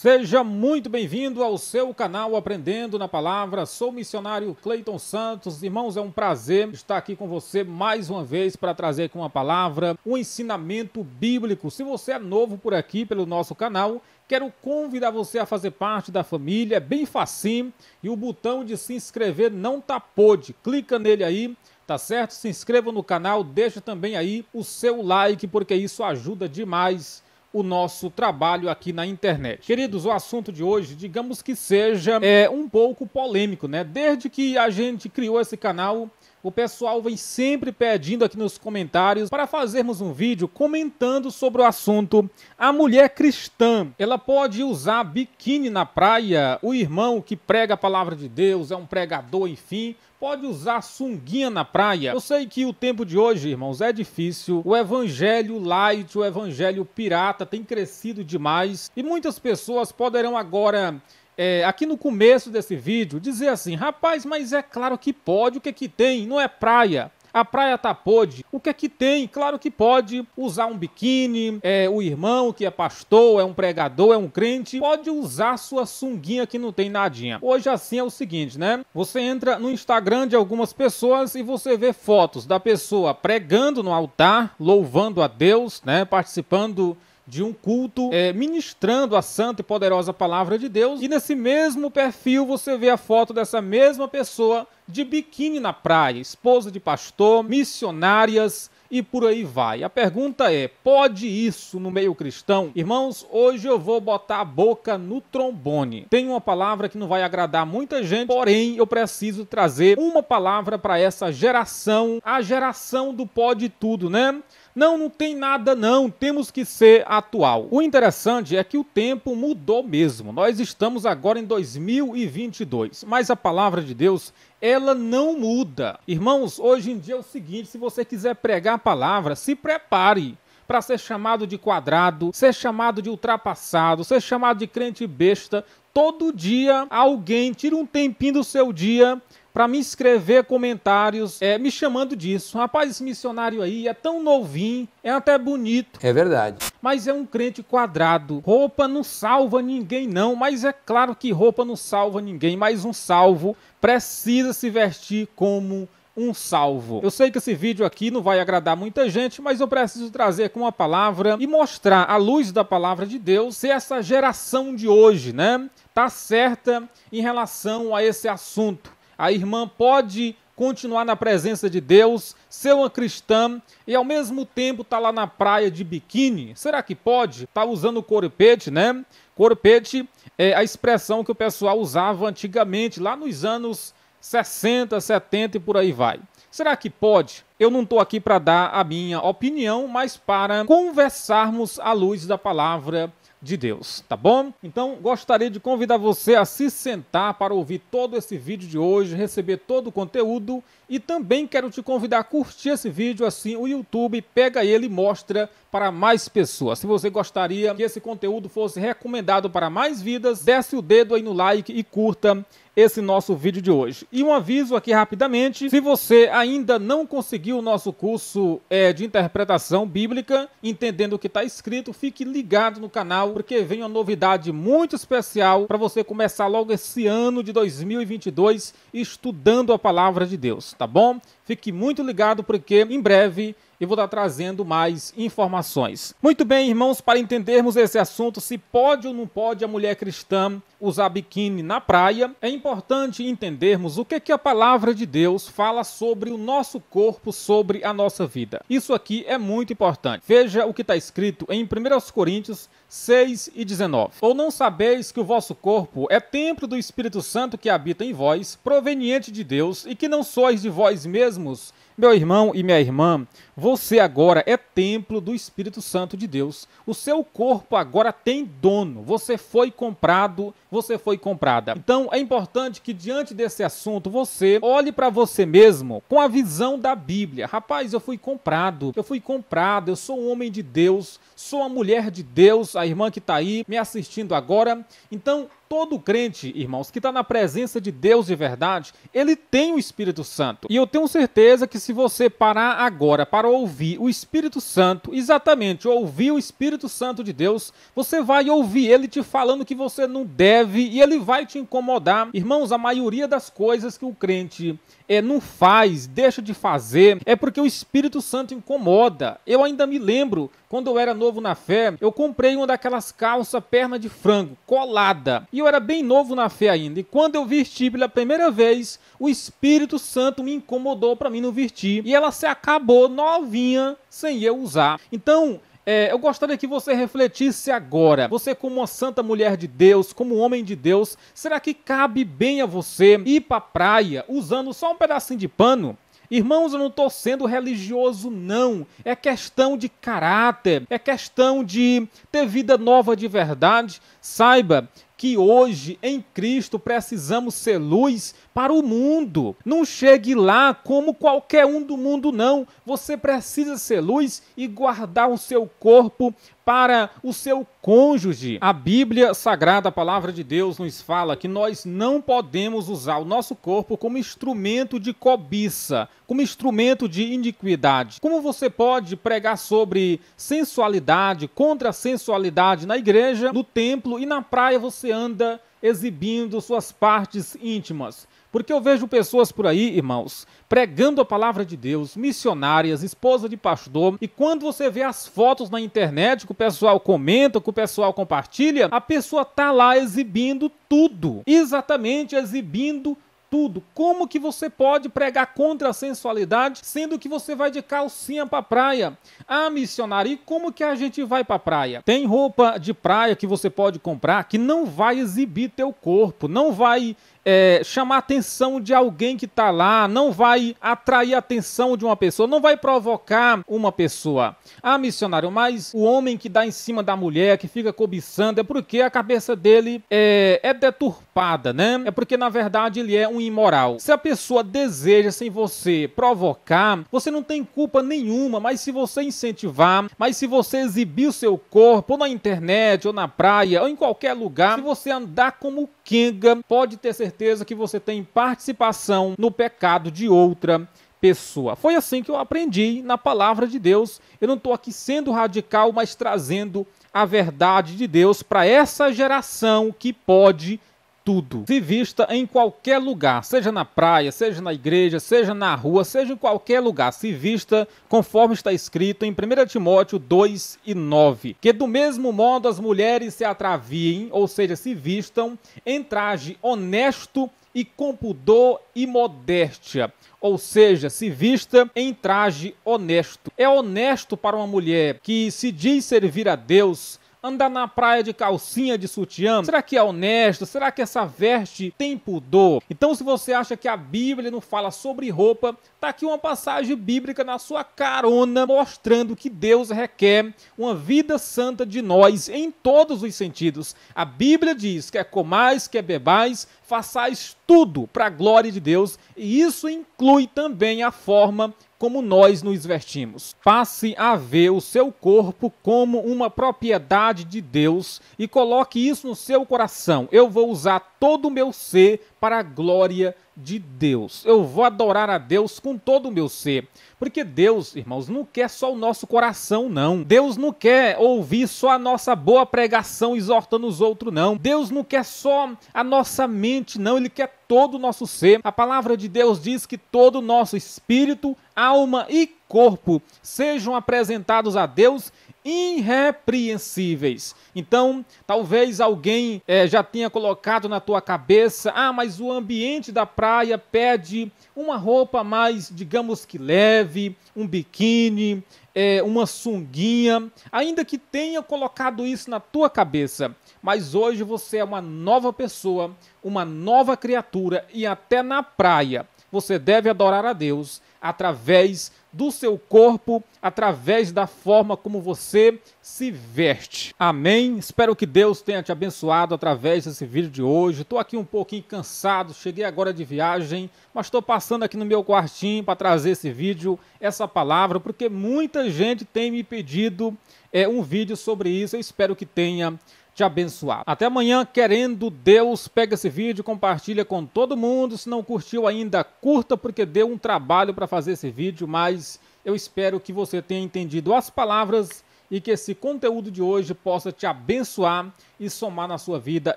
Seja muito bem-vindo ao seu canal Aprendendo na Palavra. Sou o missionário Cleiton Santos. Irmãos, é um prazer estar aqui com você mais uma vez para trazer com uma palavra, um ensinamento bíblico. Se você é novo por aqui pelo nosso canal, quero convidar você a fazer parte da família. É bem facinho e o botão de se inscrever não tá pôde. Clica nele aí tá certo? Se inscreva no canal, deixa também aí o seu like, porque isso ajuda demais o nosso trabalho aqui na internet. Queridos, o assunto de hoje, digamos que seja é, um pouco polêmico, né? Desde que a gente criou esse canal, o pessoal vem sempre pedindo aqui nos comentários para fazermos um vídeo comentando sobre o assunto. A mulher cristã, ela pode usar biquíni na praia? O irmão que prega a palavra de Deus, é um pregador, enfim, pode usar sunguinha na praia? Eu sei que o tempo de hoje, irmãos, é difícil. O evangelho light, o evangelho pirata tem crescido demais e muitas pessoas poderão agora é, aqui no começo desse vídeo, dizer assim, rapaz, mas é claro que pode, o que é que tem? Não é praia. A praia tá pode. O que é que tem? Claro que pode usar um biquíni. É, o irmão que é pastor, é um pregador, é um crente, pode usar sua sunguinha que não tem nadinha. Hoje assim é o seguinte, né? Você entra no Instagram de algumas pessoas e você vê fotos da pessoa pregando no altar, louvando a Deus, né? Participando de um culto é, ministrando a santa e poderosa palavra de Deus. E nesse mesmo perfil você vê a foto dessa mesma pessoa de biquíni na praia, esposa de pastor, missionárias e por aí vai. A pergunta é: pode isso no meio cristão? Irmãos, hoje eu vou botar a boca no trombone. Tem uma palavra que não vai agradar muita gente, porém eu preciso trazer uma palavra para essa geração, a geração do pode tudo, né? Não, não tem nada não, temos que ser atual. O interessante é que o tempo mudou mesmo. Nós estamos agora em 2022, mas a palavra de Deus, ela não muda. Irmãos, hoje em dia é o seguinte, se você quiser pregar a palavra, se prepare para ser chamado de quadrado, ser chamado de ultrapassado, ser chamado de crente besta. Todo dia alguém tira um tempinho do seu dia para me escrever comentários é, me chamando disso. Rapaz, esse missionário aí é tão novinho, é até bonito. É verdade. Mas é um crente quadrado. Roupa não salva ninguém, não. Mas é claro que roupa não salva ninguém. Mas um salvo precisa se vestir como um salvo. Eu sei que esse vídeo aqui não vai agradar muita gente, mas eu preciso trazer com a palavra e mostrar à luz da palavra de Deus se essa geração de hoje, né, tá certa em relação a esse assunto. A irmã pode continuar na presença de Deus, ser uma cristã e ao mesmo tempo estar tá lá na praia de biquíni? Será que pode? Tá usando corpete, né? Corpete é a expressão que o pessoal usava antigamente, lá nos anos 60, 70 e por aí vai. Será que pode? Eu não estou aqui para dar a minha opinião, mas para conversarmos à luz da palavra de Deus, tá bom? Então gostaria de convidar você a se sentar para ouvir todo esse vídeo de hoje, receber todo o conteúdo e também quero te convidar a curtir esse vídeo assim o YouTube pega ele e mostra para mais pessoas. Se você gostaria que esse conteúdo fosse recomendado para mais vidas, desce o dedo aí no like e curta esse nosso vídeo de hoje. E um aviso aqui rapidamente, se você ainda não conseguiu o nosso curso é, de interpretação bíblica, entendendo o que está escrito, fique ligado no canal, porque vem uma novidade muito especial para você começar logo esse ano de 2022 estudando a palavra de Deus, tá bom? Fique muito ligado porque em breve eu vou estar trazendo mais informações. Muito bem, irmãos, para entendermos esse assunto, se pode ou não pode a mulher cristã usar biquíni na praia, é importante entendermos o que, que a palavra de Deus fala sobre o nosso corpo, sobre a nossa vida. Isso aqui é muito importante. Veja o que está escrito em 1 Coríntios 6 e 19. Ou não sabeis que o vosso corpo é templo do Espírito Santo que habita em vós, proveniente de Deus, e que não sois de vós mesmos, meu irmão e minha irmã, você agora é templo do Espírito Santo de Deus. O seu corpo agora tem dono. Você foi comprado, você foi comprada. Então é importante que diante desse assunto você olhe para você mesmo com a visão da Bíblia. Rapaz, eu fui comprado. Eu fui comprado. Eu sou um homem de Deus, sou uma mulher de Deus, a irmã que está aí me assistindo agora. Então, todo crente, irmãos, que está na presença de Deus de verdade, ele tem o Espírito Santo. E eu tenho certeza que se você parar agora para ouvir o Espírito Santo, exatamente ouvir o Espírito Santo de Deus, você vai ouvir ele te falando que você não deve e ele vai te incomodar. Irmãos, a maioria das coisas que o crente é, não faz, deixa de fazer, é porque o Espírito Santo incomoda. Eu ainda me lembro quando eu era novo na fé, eu comprei uma daquelas calças perna de frango, colada. E eu era bem novo na fé ainda. E quando eu vesti pela primeira vez, o Espírito Santo me incomodou para mim não vestir. E ela se acabou novinha sem eu usar. Então, é, eu gostaria que você refletisse agora. Você, como uma santa mulher de Deus, como um homem de Deus, será que cabe bem a você ir para a praia usando só um pedacinho de pano? Irmãos, eu não estou sendo religioso, não. É questão de caráter, é questão de ter vida nova de verdade. Saiba que hoje em Cristo precisamos ser luz para o mundo. Não chegue lá como qualquer um do mundo, não. Você precisa ser luz e guardar o seu corpo para o seu cônjuge. A Bíblia Sagrada, a palavra de Deus, nos fala que nós não podemos usar o nosso corpo como instrumento de cobiça, como instrumento de iniquidade. Como você pode pregar sobre sensualidade, contra sensualidade na igreja, no templo e na praia você anda exibindo suas partes íntimas? Porque eu vejo pessoas por aí, irmãos, pregando a palavra de Deus, missionárias, esposa de pastor, e quando você vê as fotos na internet que o pessoal comenta, que o pessoal compartilha, a pessoa tá lá exibindo tudo. Exatamente, exibindo tudo. Como que você pode pregar contra a sensualidade, sendo que você vai de calcinha para praia? Ah, missionário, e como que a gente vai para praia? Tem roupa de praia que você pode comprar que não vai exibir teu corpo, não vai é, chamar a atenção de alguém que está lá, não vai atrair a atenção de uma pessoa, não vai provocar uma pessoa. Ah, missionário, mas o homem que dá em cima da mulher, que fica cobiçando, é porque a cabeça dele é, é deturpada, né? É porque na verdade ele é um imoral. Se a pessoa deseja sem você provocar, você não tem culpa nenhuma, mas se você incentivar, mas se você exibir o seu corpo na internet ou na praia ou em qualquer lugar, se você andar como Kinga, pode ter certeza certeza que você tem participação no pecado de outra pessoa. Foi assim que eu aprendi na palavra de Deus. Eu não estou aqui sendo radical, mas trazendo a verdade de Deus para essa geração que pode tudo. Se vista em qualquer lugar, seja na praia, seja na igreja, seja na rua, seja em qualquer lugar. Se vista conforme está escrito em 1 Timóteo 2 e 9. Que do mesmo modo as mulheres se atraviem, ou seja, se vistam em traje honesto e com pudor e modéstia, ou seja, se vista em traje honesto. É honesto para uma mulher que se diz servir a Deus, andar na praia de calcinha de sutiã? Será que é honesto? Será que essa veste tem pudor? Então, se você acha que a Bíblia não fala sobre roupa, tá aqui uma passagem bíblica na sua carona mostrando que Deus requer uma vida santa de nós em todos os sentidos. A Bíblia diz que é comais, que é bebais, façais tudo para a glória de Deus, e isso inclui também a forma como nós nos vestimos. Passe a ver o seu corpo como uma propriedade de Deus e coloque isso no seu coração. Eu vou usar todo o meu ser para a glória de Deus. Eu vou adorar a Deus com todo o meu ser. Porque Deus, irmãos, não quer só o nosso coração, não. Deus não quer ouvir só a nossa boa pregação exortando os outros, não. Deus não quer só a nossa mente, não. Ele quer todo o nosso ser. A palavra de Deus diz que todo o nosso espírito, alma e corpo sejam apresentados a Deus irrepreensíveis. Então, talvez alguém é, já tenha colocado na tua cabeça: ah, mas o ambiente da praia pede uma roupa mais, digamos que leve, um biquíni, é, uma sunguinha. Ainda que tenha colocado isso na tua cabeça, mas hoje você é uma nova pessoa, uma nova criatura e até na praia você deve adorar a Deus através do seu corpo através da forma como você se veste. Amém? Espero que Deus tenha te abençoado através desse vídeo de hoje. Estou aqui um pouquinho cansado, cheguei agora de viagem, mas estou passando aqui no meu quartinho para trazer esse vídeo, essa palavra, porque muita gente tem me pedido é, um vídeo sobre isso. Eu espero que tenha te abençoar. Até amanhã, querendo Deus, pega esse vídeo, compartilha com todo mundo. Se não curtiu ainda, curta porque deu um trabalho para fazer esse vídeo, mas eu espero que você tenha entendido as palavras e que esse conteúdo de hoje possa te abençoar e somar na sua vida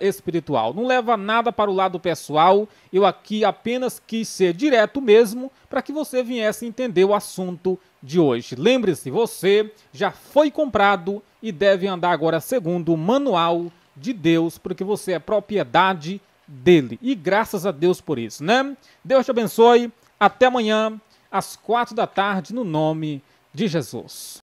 espiritual. Não leva nada para o lado pessoal, eu aqui apenas quis ser direto mesmo para que você viesse entender o assunto de hoje. Lembre-se, você já foi comprado e deve andar agora segundo o manual de Deus, porque você é propriedade dele. E graças a Deus por isso, né? Deus te abençoe. Até amanhã, às quatro da tarde, no nome de Jesus.